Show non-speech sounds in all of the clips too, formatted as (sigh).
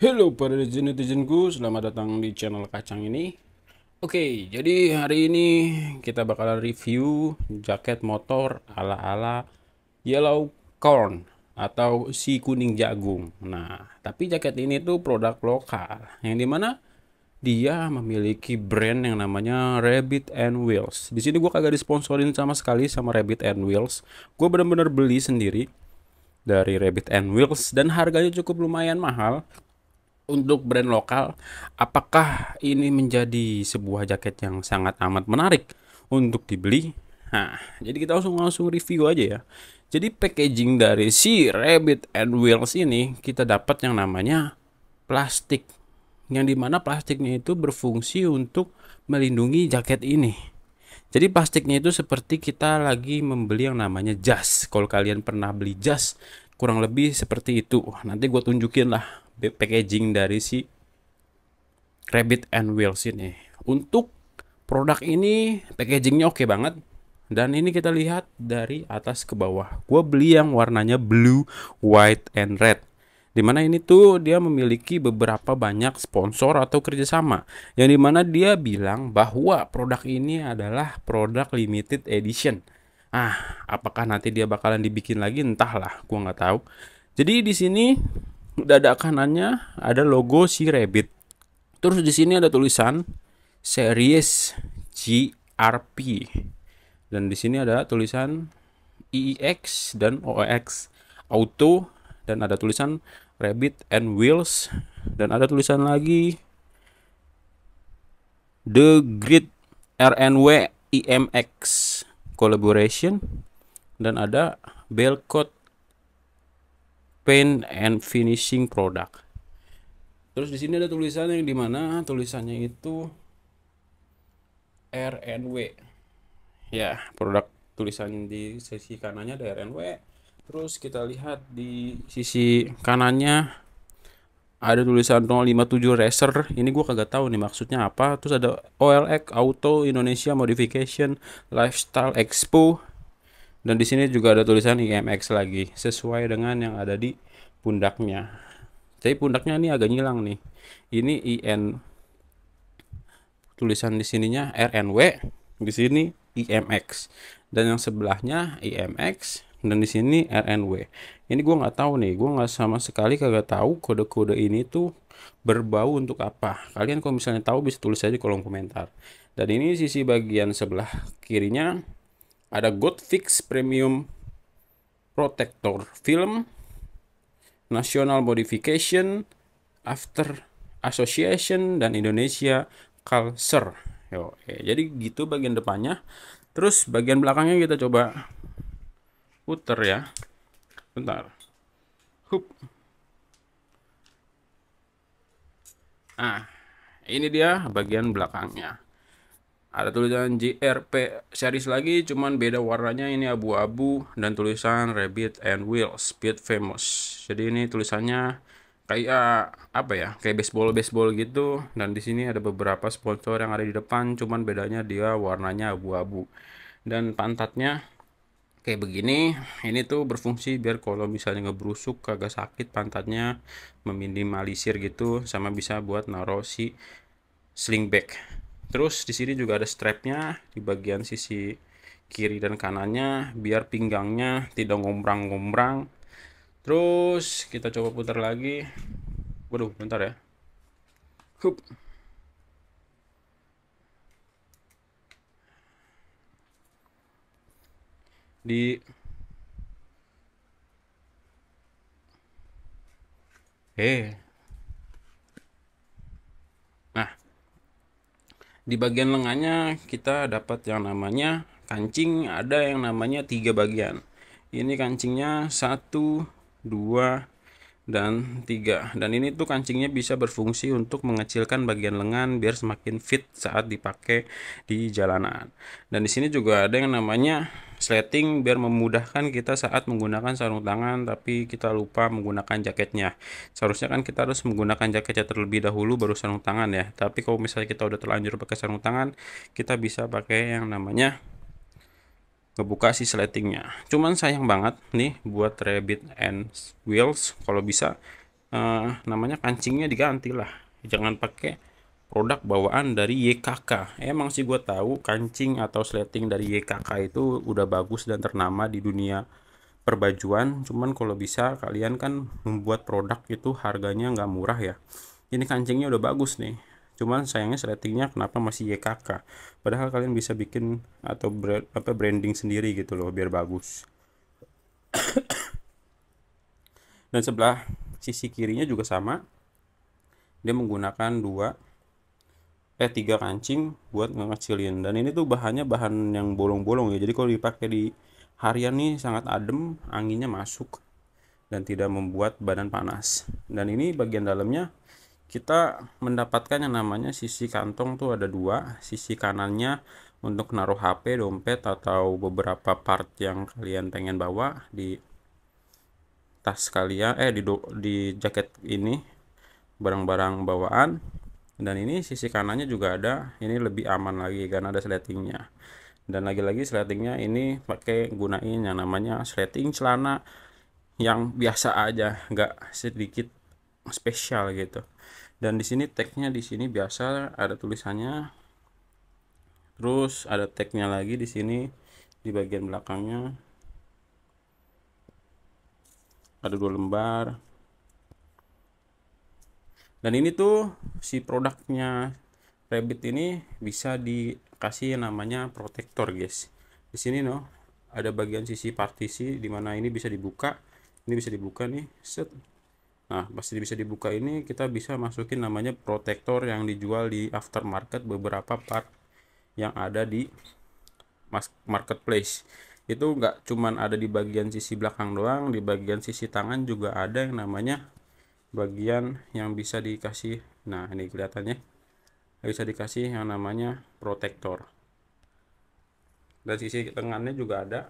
Halo para netizen-netizenku, selamat datang di channel Kacang ini. Oke, jadi hari ini kita bakalan review jaket motor ala-ala Yellow Corn atau si kuning jagung. Nah, tapi jaket ini tuh produk lokal yang dimana dia memiliki brand yang namanya Rabbit and Wheels. Di sini gue kagak disponsorin sama sekali sama Rabbit and Wheels. Gue bener-bener beli sendiri dari Rabbit and Wheels dan harganya cukup lumayan mahal untuk brand lokal, apakah ini menjadi sebuah jaket yang sangat amat menarik untuk dibeli? Nah, jadi kita langsung langsung review aja ya. Jadi packaging dari si Rabbit and Wheels ini kita dapat yang namanya plastik. Yang dimana plastiknya itu berfungsi untuk melindungi jaket ini. Jadi plastiknya itu seperti kita lagi membeli yang namanya jas. Kalau kalian pernah beli jas, kurang lebih seperti itu. Nanti gue tunjukin lah packaging dari si Rabbit and Wheels ini. Untuk produk ini packagingnya oke okay banget. Dan ini kita lihat dari atas ke bawah. Gue beli yang warnanya blue, white, and red. Dimana ini tuh dia memiliki beberapa banyak sponsor atau kerjasama. Yang dimana dia bilang bahwa produk ini adalah produk limited edition. Ah, apakah nanti dia bakalan dibikin lagi? Entahlah, gue nggak tahu. Jadi di sini dada kanannya ada logo si Rabbit. Terus di sini ada tulisan series GRP. Dan di sini ada tulisan EX dan OX auto dan ada tulisan Rabbit and Wheels dan ada tulisan lagi The Grid RNW IMX Collaboration dan ada Belcot paint and finishing product. Terus di sini ada tulisan yang di mana tulisannya itu RNW. Ya, produk tulisan di sisi kanannya ada RNW. Terus kita lihat di sisi kanannya ada tulisan 057 Racer ini gua kagak tahu nih maksudnya apa terus ada OLX Auto Indonesia Modification Lifestyle Expo dan di sini juga ada tulisan IMX lagi sesuai dengan yang ada di pundaknya. tapi pundaknya ini agak nyilang nih. Ini IN tulisan di sininya RNW, di sini IMX dan yang sebelahnya IMX dan di sini RNW. Ini gue nggak tahu nih, gue nggak sama sekali kagak tahu kode-kode ini tuh berbau untuk apa. Kalian kalau misalnya tahu bisa tulis aja di kolom komentar. Dan ini sisi bagian sebelah kirinya ada God Fix Premium Protector Film, National Modification, After Association, dan Indonesia Culture. Yo, eh, jadi gitu bagian depannya. Terus bagian belakangnya kita coba puter ya. Bentar. Hup. Nah, ini dia bagian belakangnya. Ada tulisan JRP series lagi, cuman beda warnanya ini abu-abu dan tulisan Rabbit and Wheels Speed Famous. Jadi ini tulisannya kayak eh, apa ya? Kayak baseball-baseball gitu dan di sini ada beberapa sponsor yang ada di depan, cuman bedanya dia warnanya abu-abu. Dan pantatnya kayak begini ini tuh berfungsi biar kalau misalnya ngebrusuk kagak sakit pantatnya meminimalisir gitu sama bisa buat naro si sling bag Terus di sini juga ada strapnya di bagian sisi kiri dan kanannya biar pinggangnya tidak ngombrang-ngombrang. Terus kita coba putar lagi. Waduh, bentar ya. Hup. Di Eh, di bagian lengannya kita dapat yang namanya kancing ada yang namanya tiga bagian ini kancingnya satu dua dan 3 dan ini tuh kancingnya bisa berfungsi untuk mengecilkan bagian lengan biar semakin fit saat dipakai di jalanan dan di sini juga ada yang namanya sleting biar memudahkan kita saat menggunakan sarung tangan tapi kita lupa menggunakan jaketnya seharusnya kan kita harus menggunakan jaketnya terlebih dahulu baru sarung tangan ya tapi kalau misalnya kita udah terlanjur pakai sarung tangan kita bisa pakai yang namanya ngebuka si sletingnya cuman sayang banget nih buat rabbit and wheels kalau bisa eh, namanya kancingnya diganti lah jangan pakai produk bawaan dari YKK emang sih gue tahu kancing atau sleting dari YKK itu udah bagus dan ternama di dunia perbajuan cuman kalau bisa kalian kan membuat produk itu harganya nggak murah ya ini kancingnya udah bagus nih cuman sayangnya ratingnya kenapa masih YKK padahal kalian bisa bikin atau brand, apa branding sendiri gitu loh biar bagus (coughs) dan sebelah sisi kirinya juga sama dia menggunakan dua eh tiga kancing buat ngecilin dan ini tuh bahannya bahan yang bolong-bolong ya jadi kalau dipakai di harian nih sangat adem anginnya masuk dan tidak membuat badan panas dan ini bagian dalamnya kita mendapatkan yang namanya sisi kantong tuh ada dua sisi kanannya untuk naruh HP, dompet atau beberapa part yang kalian pengen bawa di tas kalian eh di di jaket ini barang-barang bawaan dan ini sisi kanannya juga ada ini lebih aman lagi karena ada sletingnya dan lagi-lagi sletingnya ini pakai gunain yang namanya sleting celana yang biasa aja nggak sedikit spesial gitu dan di sini tagnya di sini biasa ada tulisannya terus ada tagnya lagi di sini di bagian belakangnya ada dua lembar dan ini tuh si produknya Rabbit ini bisa dikasih namanya protektor guys di sini no ada bagian sisi partisi dimana ini bisa dibuka ini bisa dibuka nih set Nah, pasti bisa dibuka ini kita bisa masukin namanya protektor yang dijual di aftermarket beberapa part yang ada di marketplace. Itu nggak cuman ada di bagian sisi belakang doang, di bagian sisi tangan juga ada yang namanya bagian yang bisa dikasih. Nah, ini kelihatannya bisa dikasih yang namanya protektor. Dan sisi tengahnya juga ada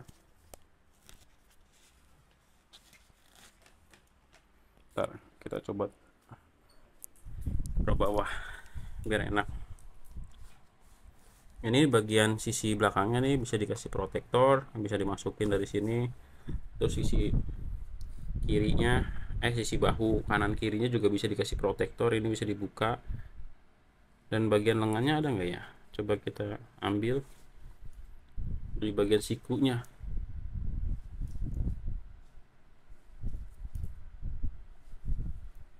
kita coba ke bawah biar enak ini bagian sisi belakangnya nih bisa dikasih protektor bisa dimasukin dari sini terus sisi kirinya eh sisi bahu kanan kirinya juga bisa dikasih protektor ini bisa dibuka dan bagian lengannya ada nggak ya coba kita ambil di bagian sikunya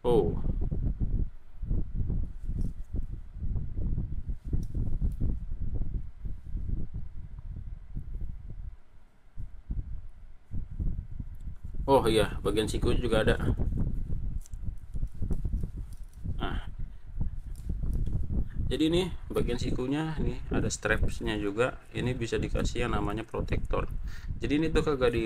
Oh. Oh iya, bagian siku juga ada. Nah. Jadi ini bagian sikunya ini ada strapsnya juga. Ini bisa dikasih yang namanya protektor. Jadi ini tuh kagak di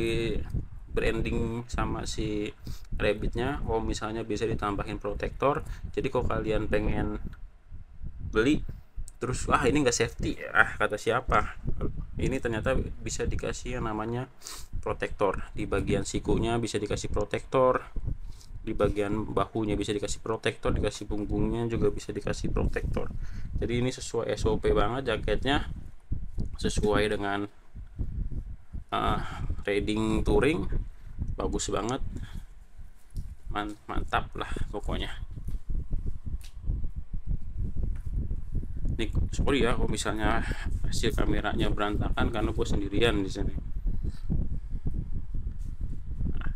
branding sama si rabbitnya kalau oh, misalnya bisa ditambahin protektor jadi kalau kalian pengen beli terus wah ini enggak safety ah kata siapa ini ternyata bisa dikasih yang namanya protektor di bagian sikunya bisa dikasih protektor di bagian bahunya bisa dikasih protektor dikasih punggungnya juga bisa dikasih protektor jadi ini sesuai SOP banget jaketnya sesuai dengan uh, ah, riding touring bagus banget Man, mantap lah pokoknya ini sorry ya kalau misalnya hasil kameranya berantakan karena gue sendirian di sini nah,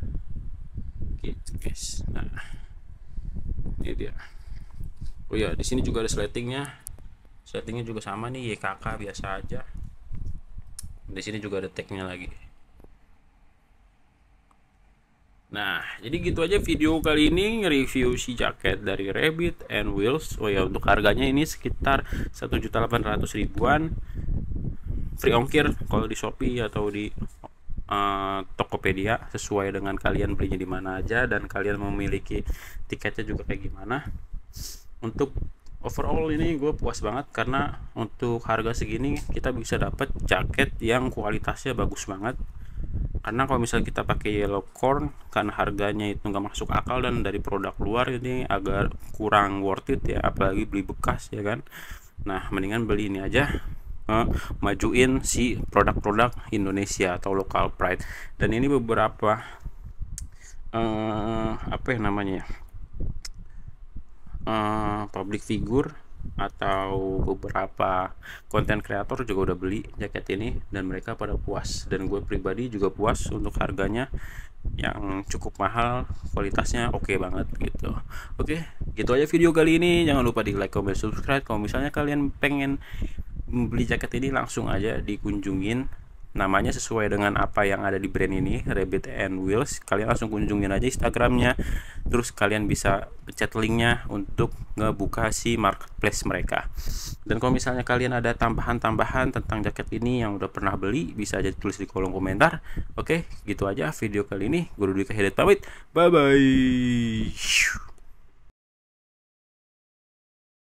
guys nah ini dia oh ya di sini juga ada settingnya, settingnya juga sama nih YKK biasa aja di sini juga ada tagnya lagi Nah, jadi gitu aja video kali ini review si jaket dari Rabbit and Wheels. Oh ya, untuk harganya ini sekitar 1.800 ribuan. Free ongkir kalau di Shopee atau di uh, Tokopedia sesuai dengan kalian belinya di mana aja dan kalian memiliki tiketnya juga kayak gimana. Untuk overall ini gue puas banget karena untuk harga segini kita bisa dapat jaket yang kualitasnya bagus banget karena kalau misalnya kita pakai yellow corn kan harganya itu nggak masuk akal dan dari produk luar ini agak kurang worth it ya apalagi beli bekas ya kan nah mendingan beli ini aja eh, majuin si produk-produk Indonesia atau local pride dan ini beberapa eh, apa ya namanya ya? Eh, public figure atau beberapa konten kreator juga udah beli jaket ini dan mereka pada puas dan gue pribadi juga puas untuk harganya yang cukup mahal kualitasnya oke okay banget gitu oke okay, gitu aja video kali ini jangan lupa di like comment subscribe kalau misalnya kalian pengen beli jaket ini langsung aja dikunjungin namanya sesuai dengan apa yang ada di brand ini Rabbit and Wheels kalian langsung kunjungi aja Instagramnya terus kalian bisa chat linknya untuk ngebuka si marketplace mereka dan kalau misalnya kalian ada tambahan-tambahan tentang jaket ini yang udah pernah beli bisa aja tulis di kolom komentar oke gitu aja video kali ini gue Dudika Hidayat pamit bye bye